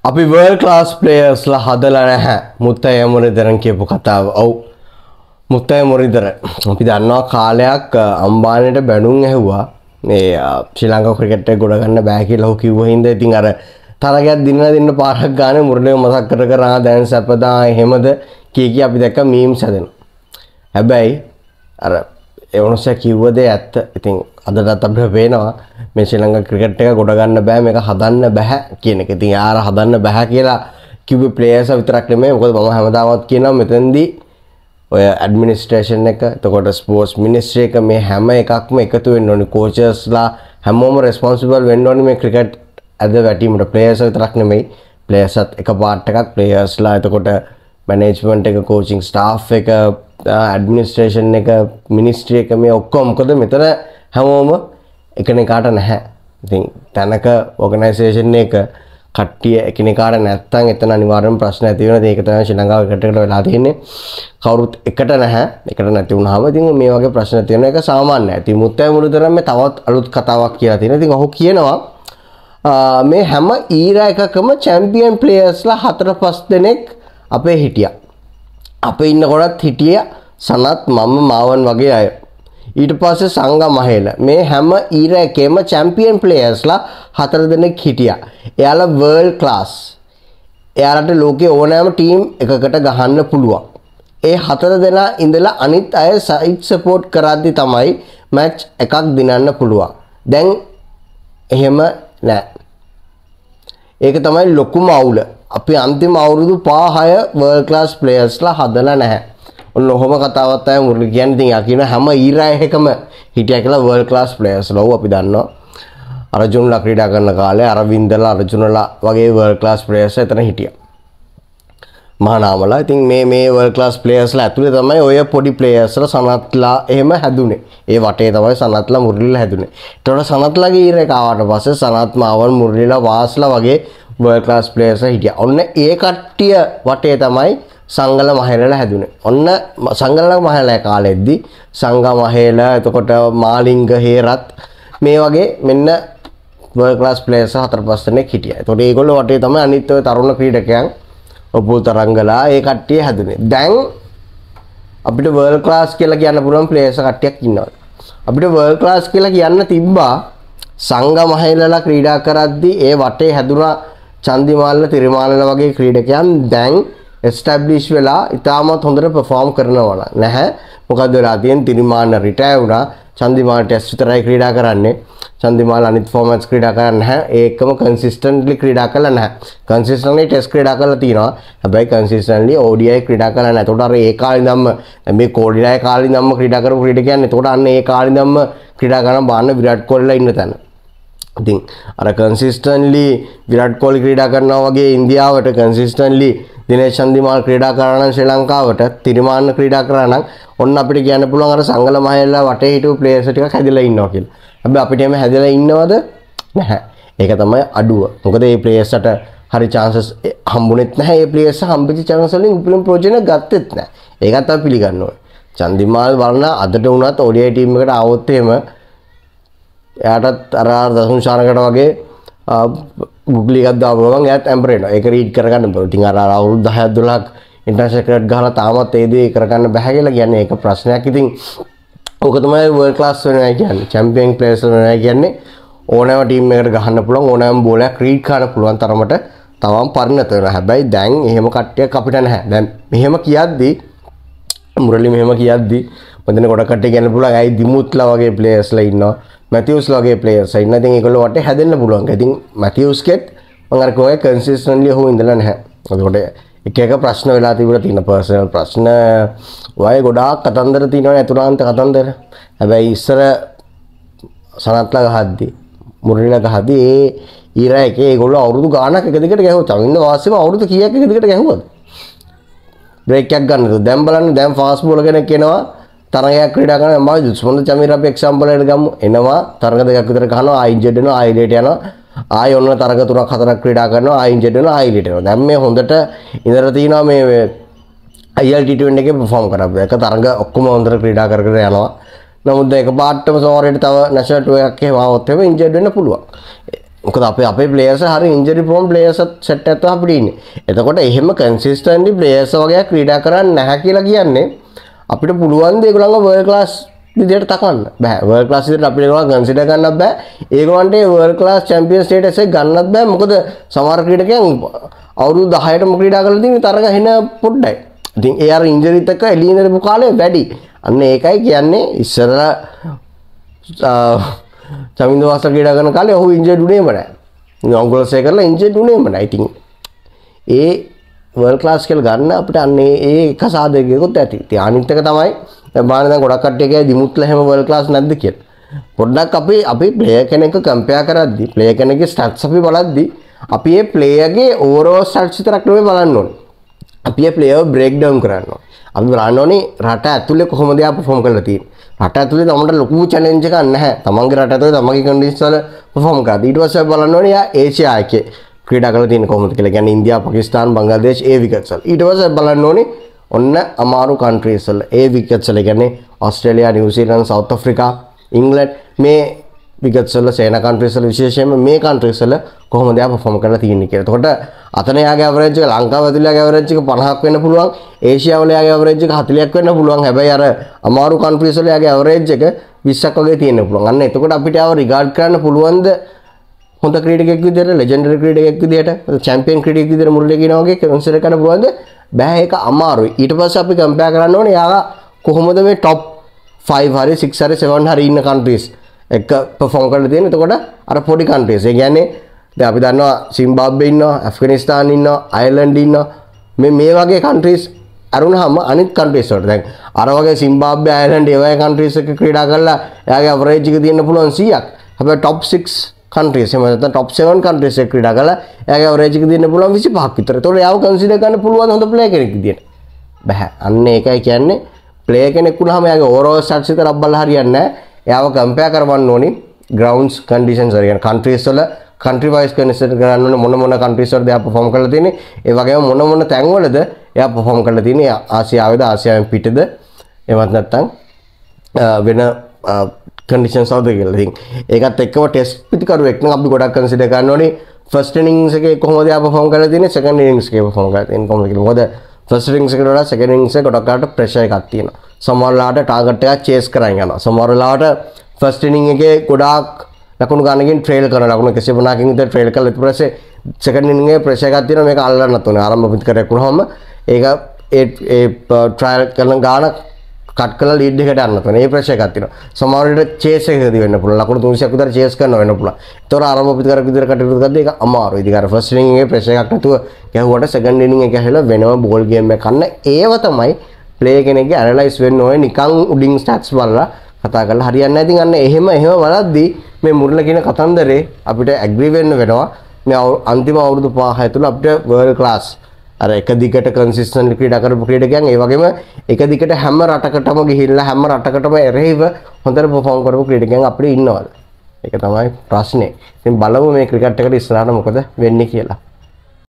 අපි world class ප්ලේයර්ස්ල හදල නැහැ මුත්තය මුරිදරන් කියපු කතාව ඔවු මුත්තය මුරිදර අපි දන්නවා කාලයක් අම්බානයට බැනුම් ඇහුවා මේ ශිලංක ක්‍රිකට්ට ගොඩගන්න බෑකි ලහු කිව්වහින්ද ඉතින් අර තරගත් දින්න දෙන්න පාරක් ගාන මුරණය මසක් කර කරා දැන් සැපදා එහෙමද කියකි අපි දැක්ක මීම් සැදෙන හැබැයි අර ඒ මොනසයා කිව්ව දේ ඇත්ත. ඉතින් අදටත් අපිට පේනවා මේ ශ්‍රී ලංකා ක්‍රිකට් එක ගොඩ ගන්න බෑ මේක හදන්න බෑ කියන එක. ඉතින් යාර හදන්න බෑ කියලා කිව්වේ ප්ලේයර්ස් විතරක් නෙමෙයි. මොකද මම හැමදාමත් කියනවා මෙතෙන්දී ඔය ඇඩමිනිස්ට්‍රේෂන් එක එතකොට ස්පෝර්ට්ස් මිනිස්ට්‍රි එක මේ හැම එකක්ම එකතු වෙන්න ඕනි කෝචර්ස්ලා හැමෝම රෙස්පොන්සිබල් වෙන්න ඕනි මේ ක්‍රිකට් ඇද වැටීමට ප්ලේයර්ස් විතරක් නෙමෙයි ප්ලේයර්ස්ත් එක පාට් එකක් ප්ලේයර්ස්ලා එතකොට මැනේජ්මන්ට් එක කෝචින් ස්ටාෆ් එක ඇඩමිනිස්ට්‍රේෂන් එක මිනිස්ට්‍රිය එක මේ ඔක්කොමකොද මෙතන හැමෝම එකනකාට නැහැ ඉතින් තැනක ඕගනයිසේෂන් එක කට්ටිය එකනකාට නැත්තම් එතන අනිවාර්යම ප්‍රශ්න ඇති වෙන දේ ඒක තමයි ශ්‍රී ලංකාව එකටකට වෙලා තියෙන්නේ කවුරුත් එකට නැහැ එකට නැති වුණාම ඉතින් මේ වගේ ප්‍රශ්න තියෙන එක සාමාන්‍යයි ඉතින් මුත්තෑ මුළුතරම් මේ තවත් අලුත් කතාවක් කියලා තියෙනවා ඉතින් ඔහු කියනවා මේ හැම ඊරා එකකම චැම්පියන් ප්ලේයර්ස්ලා හතර පහ දෙනෙක් අපේ හිටියා අප ඉන්නකොටත් හිටිය සනත් මම මාවන් වගේ අය. ඊට පස්සේ සංගම් අහේල මේ හැම ඊර එකේම චැම්පියන් ප්ලේයර්ස්ලා හතර දෙනෙක් හිටියා. එයාලා වර්ල්ඩ් ක්ලාස්. එයාලට ලෝකේ ඕනෑම ටීම් එකකට ගහන්න පුළුවන්. ඒ හතර දෙනා ඉඳලා අනිත් අය සයිඩ් සපෝට් කරද්දි තමයි මැච් එකක් දිනන්න පුළුවන්. දැන් එහෙම නෑ. ඒක තමයි ලොකුම අවුල. අපි අන්තිම අවුරුදු 5-6 world class playersලා හදලා නැහැ. ඔන්න ඔහොම කතාවක් තමයි මුරුලි කියන්නේ. ඉතින් යා කියන හැම ඊරාය එකම හිටියා කියලා world class playersලා ඔව් අපි දන්නවා. අරජුන්ලා ක්‍රීඩා කරන කාලේ අරවින්දලා අරජුනලා වගේ world class players එතන හිටියා. මහනාමලා ඉතින් මේ මේ වල් ලාස් පලේස්ලා ඇතුළේ තමයි ඔය පොඩි පලේස්ල සනත්ලා එහෙම හැදුනේ ඒ වටේ තමයි සනත්ලා මුරලිල හැදුනේ තොට සනත්ලගේ ඊර එකකාවට පස්සේ සනත්මාවල් මුරලිලා වාස්ලා වගේ වල් ලාස් පලේස හිටිය ඔන්න ඒ කට්ටිය වටේ තමයි සංගල මහරල හැදුනේ ඔන්න සංගල මහලය කාලෙද්දි සංග මහේල එතකොට මාලිංග හේරත් මේ වගේ මෙන්න වර්ලාස් පලේස හතර පස්සනෙ හිටිය තොට ඒගොල වටේ තම අනිත්තව තරුණ ක්‍රීඩකයන් ඔපුල් තරංගලා ඒ කට්ටිය හැදුනේ. දැන් අපිට වර්ල්ඩ් ක්ලාස් කියලා කියන්න පුළුවන් ප්ලේයර්ස් කට්ටියක් ඉන්නවා. අපිට වර්ල්ඩ් ක්ලාස් කියලා කියන්න තිබ්බා සංගමහයලලා ක්‍රීඩා කරද්දී ඒ වටේ හැදුනා චන්දිමාල්ල තිරිමාල්ල වගේ ක්‍රීඩකයන් දැන් ස්ටැබ්ලිෂ් වෙලා ඉතාමත් හොඳට පර්ෆෝම් කරනවා නැහැ. මොකද වෙලා තියෙන තිරිමාන්න රිටයර් වුණා. චන්දිමාල්ට ටෙස්ට් විතරයි ක්‍රීඩා කරන්නේ. චන්දිමාල් අනිත් ෆෝමැට්ස් ක්‍රීඩා කරන්නේ නැහැ. ඒකම කන්සිස්ටන්ට්ලි ක්‍රීඩා කළා නැහැ. කන්සිස්ටන්ට්ලි ටෙස්ට් ක්‍රීඩා කරලා තියෙනවා. හැබැයි කන්සිස්ටන්ට්ලි ODI ක්‍රීඩා කළා නැහැ. එතකොට අර ඒ කාලේ ඉඳන්ම මේ කෝඩිලාය කාලේ ඉඳන්ම ක්‍රීඩා කරපු ක්‍රීඩකයන්. එතකොට අන්න ඒ කාලේ ඉඳන්ම ක්‍රීඩා කරන බාන්න විරාට් කොහ්ලිලා ඉන්න තැන. ඉතින් අර කන්සිස්ටන්ට්ලි විරාට් කොහ්ලි ක්‍රීඩා කරනවා වගේ ඉන්දියාවට කන්සිස්ටන්ට්ලි දිනේෂ් චන්දිමාල් ක්‍රීඩා කරා නම් ශ්‍රී ලංකාවට තිරිමාන්න ක්‍රීඩා කරා නම් ඔන්න අපිට කියන්න පුළුවන් අර සංගල මහල්ලා වටේ හිටපු ප්ලේයර්ස් ටිකක් හැදිලා ඉන්නවා කියලා. හැබැයි අපිට එහෙම හැදිලා ඉන්නවද? නැහැ. ඒක තමයි අඩුව. මොකද මේ ප්ලේයර්ස්ට හරි chances හම්බුනේත් නැහැ. මේ ප්ලේයර්ස් හම්බෙච්ච chance වලින් උපරිම ප්‍රයෝජන ගත්තෙත් නැහැ. ඒකත් අපි පිළිගන්න ඕනේ. චන්දිමාල් වර්ණ අදට වුණත් ODI ටීම් එකට ආවොත් එහෙම එයාටත් අර දසුන් ශානකට වගේ ගුගලිගත්දාව ගමන් ඇත් ඇම්පරේන එක රීඩ් කරගන්න පොටින් අර අවුරුදු 10 12ක් ඉන්ටර්නැෂනල් ක්‍රිකට් ගහලා තාමත් ඒ දේ කරගන්න බැහැ කියලා කියන්නේ ඒක ප්‍රශ්නයක්. ඉතින් ඕක තමයි වර්ල්ඩ් ක්ලාස් වෙනවා කියන්නේ. චැම්පියන් ප්ලේයර්ස් වෙනවා කියන්නේ ඕනෑම ටීම් එකකට ගහන්න පුළුවන් ඕනෑම බෝලයක් රීඩ් කරන්න පුළුවන් තරමට තවම පරිණත වෙනවා. හැබැයි දැන් එහෙම කට්ටියක් අපිට නැහැ. දැන් මෙහෙම කියද්දී මුරලි මෙහෙම කියද්දී මදින ගොඩකට ගැන පුළන් ඇයි දිමුත්ලා වගේ ප්ලේස්ල ඉන්නවා මැතිවස් ලගේ පලේස් ඉන්නති එකලොට හැදන්න පුළුවන් ඉතින් මැතිවස්කෙට් මඟරකෝය කන්සිස්ටන්ලිය හෝ ඉඳල නැහැ අකොට එක එක ප්‍රශ්න වෙලා තිබර තින පර්සන ප්‍රශ්න ඔය ගොඩාක් කතන්දර තිනවා ඇතුරාන්ත කතන්දර හැබැයි ඉස්සර සනත්ලග හද්දී මුරලක හද ඒ ඊර එක ගොල අවුදු ගානක් එකකට ගැහෝ චමින්ද වාසම අවුදු කියක් එකකට ගැහුව බ්‍රේකයක් ගන්න දැම්බලන්න දැම් ෆාස් බෝලගෙන කෙනවා තරගයක් ක්‍රීඩා කරන මම දුෂ්මන්ත චමීර අපි එක්සැම්පල් එකට ගමු එනවා තරග දෙකක් විතර ගහනවා ආයි ඉන්ජර්ඩ් වෙනවා ආයි ලේට යනවා ආයි ඔන්න තරග තුනක් හතරක් ක්‍රීඩා කරනවා ආයි ඉන්ජර්ඩ් වෙනවා ආයි ලේට යනවා දැන් මේ හොඳට ඉඳලා තිනවා මේ ILT20 එකේ perform කරපු එක තරග ඔක්කොම හොඳට ක්‍රීඩා කර කර යනවා නමුත් එක පාටම සෝරේට තව නැෂනල් 2 එකක් එහෙම ආවොත් එහෙම ඉන්ජර්ඩ් වෙන්න පුළුවන් මොකද අපේ අපේ ප්ලේයර්ස් හරි ඉන්ජරි ප්‍රෝන් ප්ලේයර්ස් සෙට් එකක් අපිට ඉන්නේ. එතකොට එහෙම කන්සිස්ටන්ට්ලි ප්ලේයර්ස් වගේ ක්‍රීඩා කරන්නේ නැහැ කියලා කියන්නේ අපිට පුළුවන් දෙගුලන්ග වර් ලාස් විදියට තකන්න බෑ වර් ලාසිට අපිට ගවා ගන්සිට ගන්න බෑ ඒකවන්ට වර් ලාස් චම්පියන් ටේටසේ ගන්නත් බෑ මොකද සමාර්කටකයන් අවුරු දහයට මොකඩා කලති තරග හෙන පොඩ්ඩයි ඉතින් එයා ඉංජරිතක එලීනරපු කාලය වැඩි අන්න ඒකයි කියන්නේ ඉස්සර චමින්ද වාස ගඩා ගන කාලේ ඔහු ඉංජ ඩුනේමට නොගලසය කරලා ඉංජ ඩුනේමට ඉතින් ඒ වර්ල්ඩ් ක්ලාස් කියලා ගන්න අපිට අන්නේ ඒ එක සාධකයකුත් ඇති. ඉතින් අනිත් එක තමයි මාන දැන් ගොඩක් කට්ටිය කියයි දිමුත්ලා හැම වර්ල්ඩ් ක්ලාස් නැද්ද කියලා. පොඩ්ඩක් අපි අපි ප්ලේයර් කෙනෙක් කම්පෙයාර් කරද්දි ප්ලේයර් කෙනෙක්ගේ ස්ටැට්ස් අපි බලද්දි අපි ඒ ප්ලේයර්ගේ ඕවරෝල් ස්ටැට්ස් විතරක් නෙමෙයි බලන්න ඕනේ. අපි ඒ ප්ලේයර් බ්‍රේක් ඩවුන් කරන්න ඕනේ. අපි බලන්න ඕනේ රට ඇතුලේ කොහොමද යා පර්ෆෝම් කරලා තියෙන්නේ. රට ඇතුලේ තමන්ට ලොකු චැලෙන්ජ් එකක් නැහැ. තමන්ගේ රට ඇතුලේ තමන්ගේ කන්ඩිෂන්ස් වල පර්ෆෝම් කරලා. ඊට පස්සේ බලන්න ඕනේ යා ඒෂියා එකේ ක්‍රඩා කල තින් කොමති කියල ගැන ඉන්දයා පකිස්ාන් බංගලදේශ ඒ විකත්සල් ඉටවස බලන්න ඕනේ ඔන්න අමාරු කන්ට්‍රීසල් ඒ විකත්සල ගැන්නේ ඔස්ට්‍රලයා නිවසිීලන් සෞත ෆ්‍රිකා ඉංගලට් මේ විගත්සල සේන කන්ට්‍රීසල විශේෂයම මේ කන්ට්‍රීසල කොහොමද යා පර්ෆෝම් කරලා තියෙන්නේ කියලා. එතකොට අතනයාගේ ඇවරේජ් එක ලංකාව ඇතුළේ ඇවරේජ් එක 50ක් වෙන්න පුළුවන්. ඒෂියාවල යාගේ ඇවරේජ් එක 40ක් වෙන්න පුළුවන්. හැබැයි අර අමාරු කන්ට්‍රීසල යාගේ ඇවරේජ් එක 20ක් වගේ තියෙන්න පුළුවන්. අන්න එතකොට අපිට ආව රිගාඩ් කරන්න පුළුවන්ද හොඳ ක්‍රටකක් විදර ලජෙන්ඩර ක්‍රටකක් විදිට චැම්පියන් ක්‍රටික් විදර මුරලකිනගේ කන්සර කන පුුවන්ද බෑ එක අමාරු ඊට පස්ස අපි කම්පෑ කරන්න ඕන යාලා කොහොමද මේ ටොප් ෆයි හරි සික්සර සෙවන් හරි ඉන්න කන්ට්‍රීස් එක පෆෝන් කල තියෙන තකොට අර පොඩි කන්ට්‍රේස ගැන්නේ ද අපි දන්නවා සිම්බාබ්බ ඉන්න ඇෆගනිස්ථාන් ඉන්න අයිල්ලන්ඩ ඉන්න මේ මේ වගේ කන්ට්‍රීස් ඇරුණ හම අනිත් කන්ටේස්වට දැන් අරවගේ සිම්බාබ්‍ය අයලන්ඩ ඒවය කන්ට්‍රීසක ක්‍රඩා කරලා යාගේ අවරේජික තියන්න පුළුවන් සියක් හැබ ටොප් 6 කන්ට්‍රියස් එහෙම නැත්නම් টොප් 7 කන්ට්‍රීස් එක ක්‍රීඩා කරලා එයාගේ ඇවරේජ් එක දෙන්න පුළුවන් 25ක් විතර. ඒතකොට එයාව කන්සිඩර් කරන්න පුළුවන් හොඳ ප්ලේයර් කෙනෙක් විදියට. බෑ. අන්න ඒකයි කියන්නේ ප්ලේයර් කෙනෙක් වුණාම එයාගේ ඕවරෝල් ස්ටැට්ස් එක ලබ්බල හරියන්නේ නැහැ. එයාව කම්පෙයාර් කරවන්න ඕනි ග්‍රවුන්ඩ්ස් කන්ඩිෂන්ස් හරි කියන්නේ කන්ට්‍රීස් වල කන්ට්‍රි වයිස් කන්සිඩර් කරන්න ඕනේ මොන මොන කන්ට්‍රීස් වලද එයා පර්ෆෝම් කරලා තියෙන්නේ. ඒ වගේම මොන මොන තැන් වලද එයා පර්ෆෝම් කරලා තියෙන්නේ. ආසියාවේද ආසියාවෙන් පිටද එමත් නැත්නම් වෙන කඩිෂන් සවද කෙලතින් ඒකත් එක්ව ටෙස් පිකරු එක්න අපි ගොඩක් කන්සිට කරන්නන ෆස්ට නිංසගේ කොහොද පහොම කර තින සක නිංස්ගේ පහොම කොම හොද ෆස් රිංසකට සක නිංස ගොඩක්කාට ප්‍රශය එකක්තියෙන සමරලාට ටාගට්ටයක් චේස් කරයගන්න සමරලාට ෆස්ටනිං එක ගොඩාක් ලකුණු ගනගින් ට්‍රේල් කර ලකුණ කෙසිබනාකින්ද ට්‍රේල් කල ප්‍රස සකනින්ගේ ප්‍රශයකත්තින මේ අල්ලන්නත්තුන ආරම්භ පිත් කරකුණ හොම ඒ ඒ ට්‍රයිල් කරන ගානක් කට් කළා ලීඩ් එකට යන්න තන. ඒ ප්‍රෙෂර් එකක් තියෙනවා. සමහර විට චේස් එකකදී වෙන්න පුළුවන්. ලකුණු 300ක් විතර චේස් කරනවා වෙන්න පුළුවන්. ඒතොර අරම අපිට කරක් විතර කටයුතු කරද්දී ඒක අමාරුයි. ඉතින් අර ෆස්ට් ඉනින් එකේ ප්‍රෙෂර් එකක් නැතුව ගැහුවට සෙකන්ඩ් ඉනින් එක ඇහලා වෙනම බෝල් ගේම් එකක් ගන්න. ඒව තමයි ප්ලේ කෙනෙක්ගේ ඇනලයිස් වෙන්න ඕනේ. නිකන් උඩින් ස්ටැට්ස් බලලා කතා කරලා හරියන්නේ නැතිනම් අන්න එහෙම එහෙම බලද්දී මේ මුරුල කියන කතන්දරේ අපිට ඇග්‍රී වෙන්න වෙනවා. මේ අන්තිම අවුරුදු 5 ඇතුළේ අපිට වර්ල්ඩ් ක්ලාස් අර එක දිගට කන්සිස්ටන්ට් ක්‍රීඩා කරපු ක්‍රීඩකයන් ඒ වගේම එක දිගට හැම රටකටම ගිහිල්ලා හැම රටකටම එරෙහිව හොඳට පර්ෆෝම් කරපු ක්‍රීඩකයන් අපිට ඉන්නවද? ඒක තමයි ප්‍රශ්නේ. ඉතින් බලමු මේ ක්‍රිකට් එකට ඉස්සරහට මොකද වෙන්නේ කියලා.